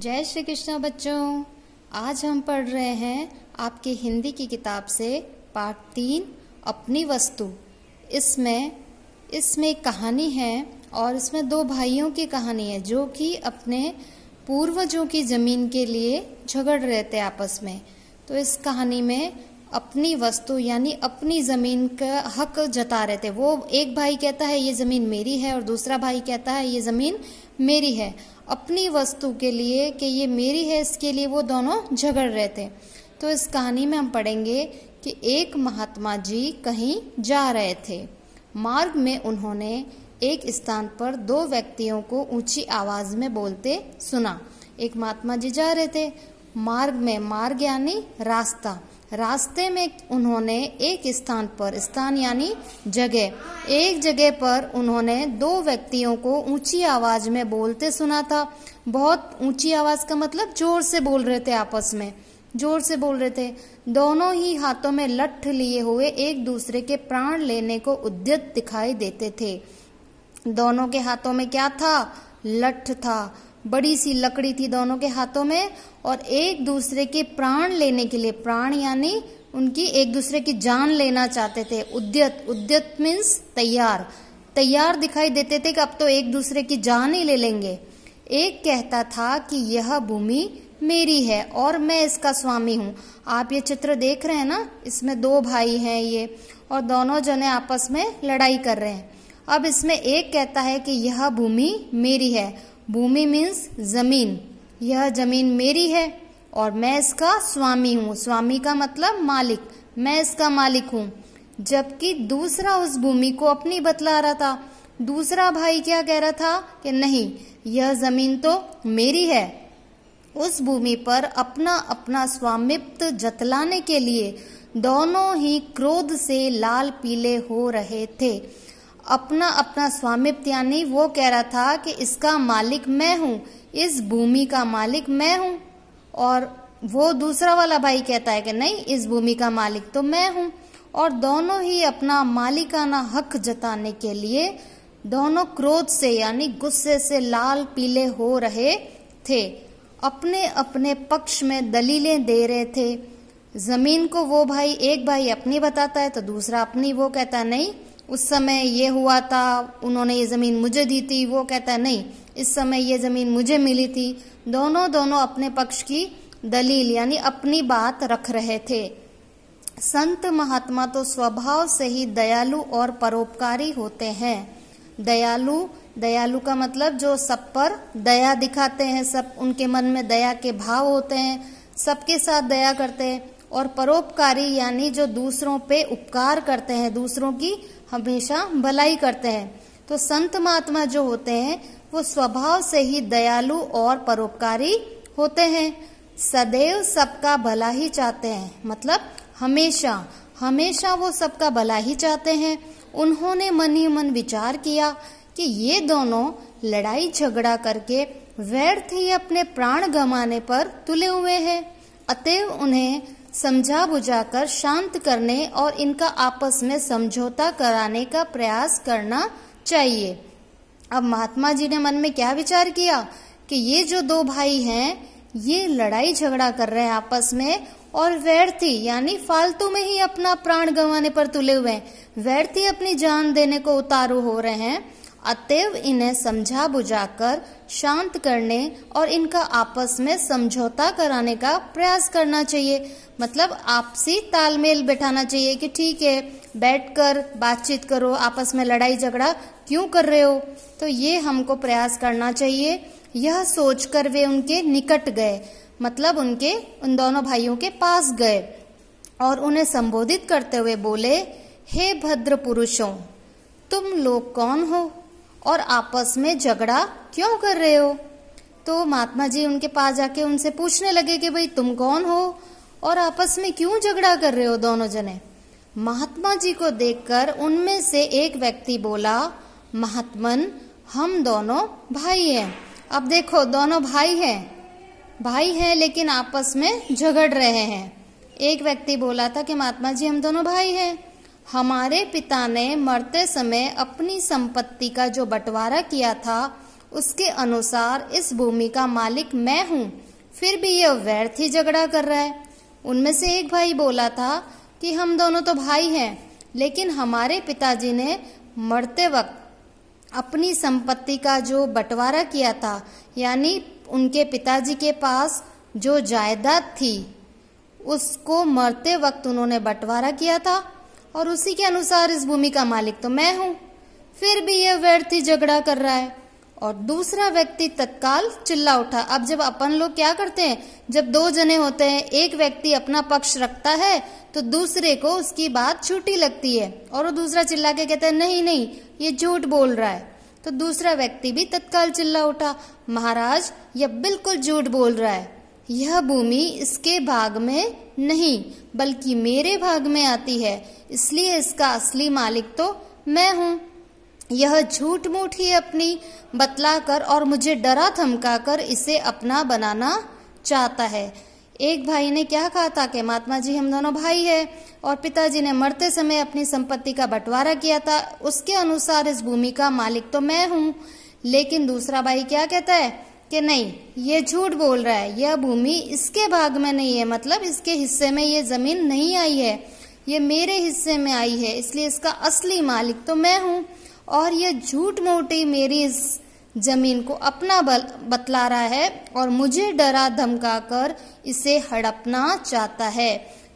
जय श्री कृष्णा बच्चों आज हम पढ़ रहे हैं आपकी हिंदी की किताब से पाठ तीन अपनी वस्तु इसमें इसमें कहानी है और इसमें दो भाइयों की कहानी है जो कि अपने पूर्वजों की ज़मीन के लिए झगड़ रहे थे आपस में तो इस कहानी में अपनी वस्तु यानी अपनी ज़मीन का हक जता रहे थे वो एक भाई कहता है ये ज़मीन मेरी है और दूसरा भाई कहता है ये ज़मीन मेरी है अपनी वस्तु के लिए कि ये मेरी है इसके लिए वो दोनों झगड़ रहे थे तो इस कहानी में हम पढ़ेंगे कि एक महात्मा जी कहीं जा रहे थे मार्ग में उन्होंने एक स्थान पर दो व्यक्तियों को ऊंची आवाज़ में बोलते सुना एक महात्मा जी जा रहे थे मार्ग में मार्ग यानी रास्ता रास्ते में उन्होंने एक स्थान पर स्थान यानी जगह एक जगह पर उन्होंने दो व्यक्तियों को ऊंची आवाज में बोलते सुना था बहुत ऊंची आवाज का मतलब जोर से बोल रहे थे आपस में जोर से बोल रहे थे दोनों ही हाथों में लठ लिए हुए एक दूसरे के प्राण लेने को उद्यत दिखाई देते थे दोनों के हाथों में क्या था लठ था बड़ी सी लकड़ी थी दोनों के हाथों में और एक दूसरे के प्राण लेने के लिए प्राण यानी उनकी एक दूसरे की जान लेना चाहते थे उद्यत उद्यत मीन्स तैयार तैयार दिखाई देते थे कि अब तो एक दूसरे की जान ही ले लेंगे एक कहता था कि यह भूमि मेरी है और मैं इसका स्वामी हूँ आप ये चित्र देख रहे हैं ना इसमें दो भाई हैं ये और दोनों जने आपस में लड़ाई कर रहे हैं अब इसमें एक कहता है कि यह भूमि मेरी है भूमि मीन्स जमीन यह जमीन मेरी है और मैं इसका स्वामी हूँ स्वामी का मतलब मालिक मैं इसका मालिक हूँ जबकि दूसरा उस भूमि को अपनी बतला रहा था दूसरा भाई क्या कह रहा था कि नहीं यह जमीन तो मेरी है उस भूमि पर अपना अपना स्वामित्व जतलाने के लिए दोनों ही क्रोध से लाल पीले हो रहे थे अपना अपना स्वामित्व यानी वो कह रहा था कि इसका मालिक मैं हूँ इस भूमि का मालिक मैं हूँ और वो दूसरा वाला भाई कहता है कि नहीं इस भूमि का मालिक तो मैं हूँ और दोनों ही अपना मालिकाना हक जताने के लिए दोनों क्रोध से यानी गुस्से से लाल पीले हो रहे थे अपने अपने पक्ष में दलीलें दे रहे थे जमीन को वो भाई एक भाई अपनी बताता है तो दूसरा अपनी वो कहता नहीं उस समय ये हुआ था उन्होंने ये ज़मीन मुझे दी थी वो कहता है नहीं इस समय ये ज़मीन मुझे मिली थी दोनों दोनों अपने पक्ष की दलील यानी अपनी बात रख रहे थे संत महात्मा तो स्वभाव से ही दयालु और परोपकारी होते हैं दयालु दयालु का मतलब जो सब पर दया दिखाते हैं सब उनके मन में दया के भाव होते हैं सबके साथ दया करते हैं और परोपकारी यानी जो दूसरों पे उपकार करते हैं दूसरों की हमेशा भलाई करते हैं तो संत महात्मा जो होते हैं वो स्वभाव से ही दयालु और परोपकारी होते हैं सदैव सबका भला ही चाहते हैं मतलब हमेशा हमेशा वो सबका भला ही चाहते हैं उन्होंने मन ही मन विचार किया कि ये दोनों लड़ाई झगड़ा करके व्यर्थ ही अपने प्राण गमाने पर तुले हुए हैं अतएव उन्हें समझा बुझाकर शांत करने और इनका आपस में समझौता कराने का प्रयास करना चाहिए अब महात्मा जी ने मन में क्या विचार किया कि ये जो दो भाई हैं ये लड़ाई झगड़ा कर रहे हैं आपस में और व्यर्थी यानी फालतू में ही अपना प्राण गंवाने पर तुले हुए हैं व्यर्थी अपनी जान देने को उतारू हो रहे हैं अतएव इन्हें समझा बुझाकर शांत करने और इनका आपस में समझौता कराने का प्रयास करना चाहिए मतलब आपसी तालमेल बैठाना चाहिए कि ठीक है बैठकर बातचीत करो आपस में लड़ाई झगड़ा क्यों कर रहे हो तो ये हमको प्रयास करना चाहिए यह सोचकर वे उनके निकट गए मतलब उनके उन दोनों भाइयों के पास गए और उन्हें संबोधित करते हुए बोले हे भद्र पुरुषों तुम लोग कौन हो और आपस में झगड़ा क्यों कर रहे हो तो महात्मा जी उनके पास जाके उनसे पूछने लगे कि भाई तुम कौन हो और आपस में क्यों झगड़ा कर रहे हो दोनों जने महात्मा जी को देखकर उनमें से एक व्यक्ति बोला महात्मन हम दोनों भाई हैं अब देखो दोनों भाई हैं भाई हैं लेकिन आपस में झगड़ रहे हैं एक व्यक्ति बोला था कि महात्मा जी हम दोनों भाई हैं हमारे पिता ने मरते समय अपनी संपत्ति का जो बंटवारा किया था उसके अनुसार इस भूमि का मालिक मैं हूँ फिर भी यह व्यर्थ ही झगड़ा कर रहा है उनमें से एक भाई बोला था कि हम दोनों तो भाई हैं लेकिन हमारे पिताजी ने मरते वक्त अपनी संपत्ति का जो बंटवारा किया था यानी उनके पिताजी के पास जो जायदाद थी उसको मरते वक्त उन्होंने बंटवारा किया था और उसी के अनुसार इस भूमि का मालिक तो मैं हूँ फिर भी यह व्यर्थी झगड़ा कर रहा है और दूसरा व्यक्ति तत्काल चिल्ला उठा अब जब अपन लोग क्या करते हैं जब दो जने होते हैं एक व्यक्ति अपना पक्ष रखता है तो दूसरे को उसकी बात छूटी लगती है और वो दूसरा चिल्ला के कहता है नहीं नहीं ये झूठ बोल रहा है तो दूसरा व्यक्ति भी तत्काल चिल्ला उठा महाराज यह बिल्कुल झूठ बोल रहा है यह भूमि इसके भाग में नहीं बल्कि मेरे भाग में आती है इसलिए इसका असली मालिक तो मैं हूँ यह झूठ मूठ ही अपनी बतला कर और मुझे डरा थमका कर इसे अपना बनाना चाहता है एक भाई ने क्या कहा था कि महात्मा जी हम दोनों भाई हैं और पिताजी ने मरते समय अपनी संपत्ति का बंटवारा किया था उसके अनुसार इस भूमि का मालिक तो मैं हूँ लेकिन दूसरा भाई क्या कहता है कि नहीं ये झूठ बोल रहा है यह भूमि इसके भाग में नहीं है मतलब इसके हिस्से में ये जमीन नहीं आई है ये मेरे हिस्से में आई है इसलिए इसका असली मालिक तो मैं हूं और यह झूठ मोटी मेरी इस जमीन को अपना बल बतला रहा है और मुझे डरा धमका कर इसे हड़पना चाहता है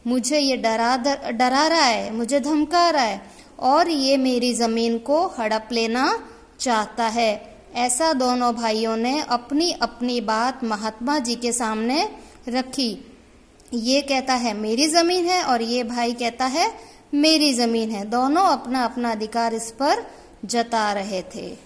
मुझे ये डरा डरा रहा है मुझे धमका रहा है और ये मेरी जमीन को हड़प लेना चाहता है ऐसा दोनों भाइयों ने अपनी अपनी बात महात्मा जी के सामने रखी ये कहता है मेरी जमीन है और ये भाई कहता है मेरी जमीन है दोनों अपना अपना अधिकार इस पर जता रहे थे